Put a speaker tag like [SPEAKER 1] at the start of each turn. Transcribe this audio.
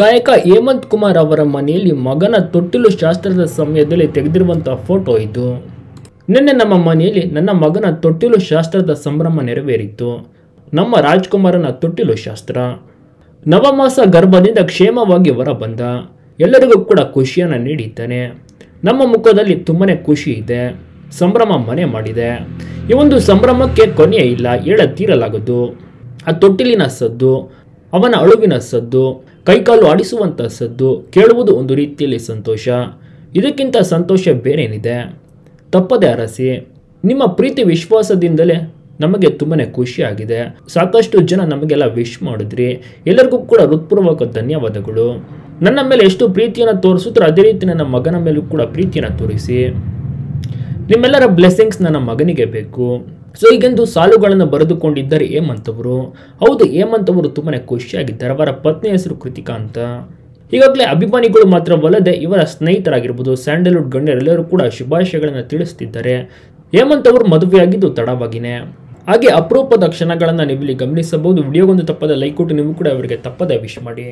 [SPEAKER 1] ಗಾಯಕ ಹೇಮಂತ್ ಕುಮಾರ್ ಅವರ ಮನೆಯಲ್ಲಿ ಮಗನ ತೊಟ್ಟಿಲು ಶಾಸ್ತ್ರದ ಸಮಯದಲ್ಲಿ ತೆಗೆದಿರುವಂತಹ ಫೋಟೋ ಇದು ನಿನ್ನೆ ನಮ್ಮ ಮನೆಯಲ್ಲಿ ನನ್ನ ಮಗನ ತೊಟ್ಟಿಲು ಶಾಸ್ತ್ರದ ಸಂಭ್ರಮ ನೆರವೇರಿತು ನಮ್ಮ ರಾಜ್ಕುಮಾರನ ತೊಟ್ಟಿಲು ಶಾಸ್ತ್ರ ನವಮಾಸ ಗರ್ಭದಿಂದ ಕ್ಷೇಮವಾಗಿ ಹೊರ ಬಂದ ಎಲ್ಲರಿಗೂ ಕೂಡ ಖುಷಿಯನ್ನು ನೀಡಿದ್ದಾನೆ ನಮ್ಮ ಮುಖದಲ್ಲಿ ತುಂಬನೇ ಖುಷಿ ಇದೆ ಸಂಭ್ರಮ ಮನೆ ಮಾಡಿದೆ ಈ ಒಂದು ಸಂಭ್ರಮಕ್ಕೆ ಕೊನೆಯೇ ಇಲ್ಲ ಹೇಳ ತೀರಲಾಗದು ಆ ತೊಟ್ಟಿಲಿನ ಸದ್ದು ಅವನ ಅಳುವಿನ ಸದ್ದು ಕೈಕಾಲು ಆಡಿಸುವಂಥ ಸದ್ದು ಕೇಳುವುದು ಒಂದು ರೀತಿಯಲ್ಲಿ ಸಂತೋಷ ಇದಕ್ಕಿಂತ ಸಂತೋಷ ಬೇರೇನಿದೆ ತಪ್ಪದೆ ಅರಸಿ ನಿಮ್ಮ ಪ್ರೀತಿ ವಿಶ್ವಾಸದಿಂದಲೇ ನಮಗೆ ತುಂಬಾ ಖುಷಿಯಾಗಿದೆ ಸಾಕಷ್ಟು ಜನ ನಮಗೆಲ್ಲ ವಿಶ್ ಮಾಡಿದ್ರಿ ಎಲ್ಲರಿಗೂ ಕೂಡ ಹೃತ್ಪೂರ್ವಕ ಧನ್ಯವಾದಗಳು ನನ್ನ ಮೇಲೆ ಎಷ್ಟು ಪ್ರೀತಿಯನ್ನು ತೋರಿಸಿದ್ರು ಅದೇ ರೀತಿ ನನ್ನ ಮಗನ ಮೇಲೂ ಕೂಡ ಪ್ರೀತಿಯನ್ನು ತೋರಿಸಿ ನಿಮ್ಮೆಲ್ಲರ ಬ್ಲೆಸ್ಸಿಂಗ್ಸ್ ನನ್ನ ಮಗನಿಗೆ ಬೇಕು ಸೊ ಈಗೆಂದು ಸಾಲುಗಳನ್ನು ಬರೆದುಕೊಂಡಿದ್ದಾರೆ ಹೇಮಂತ್ ಅವರು ಹೌದು ಹೇಮಂತ್ ಅವರು ತುಂಬಾ ಖುಷಿಯಾಗಿದ್ದಾರೆ ಅವರ ಪತ್ನಿ ಹೆಸರು ಕೃತಿಕಾ ಅಂತ ಈಗಾಗಲೇ ಅಭಿಮಾನಿಗಳು ಮಾತ್ರವಲ್ಲದೆ ಇವರ ಸ್ನೇಹಿತರಾಗಿರ್ಬೋದು ಸ್ಯಾಂಡಲ್ವುಡ್ ಗಣ್ಯರೆಲ್ಲರೂ ಕೂಡ ಶುಭಾಶಯಗಳನ್ನು ತಿಳಿಸ್ತಿದ್ದಾರೆ ಹೇಮಂತ್ ಅವರು ಮದುವೆಯಾಗಿದ್ದು ತಡವಾಗಿನೇ ಹಾಗೆ ಅಪರೂಪದ ಕ್ಷಣಗಳನ್ನು ನೀವಿಲ್ಲಿ ಗಮನಿಸಬಹುದು ವಿಡಿಯೋಗೊಂದು ತಪ್ಪದ ಲೈಕ್ ಕೊಟ್ಟು ನೀವು ಕೂಡ ಅವರಿಗೆ ತಪ್ಪದೆ ವಿಶ್ ಮಾಡಿ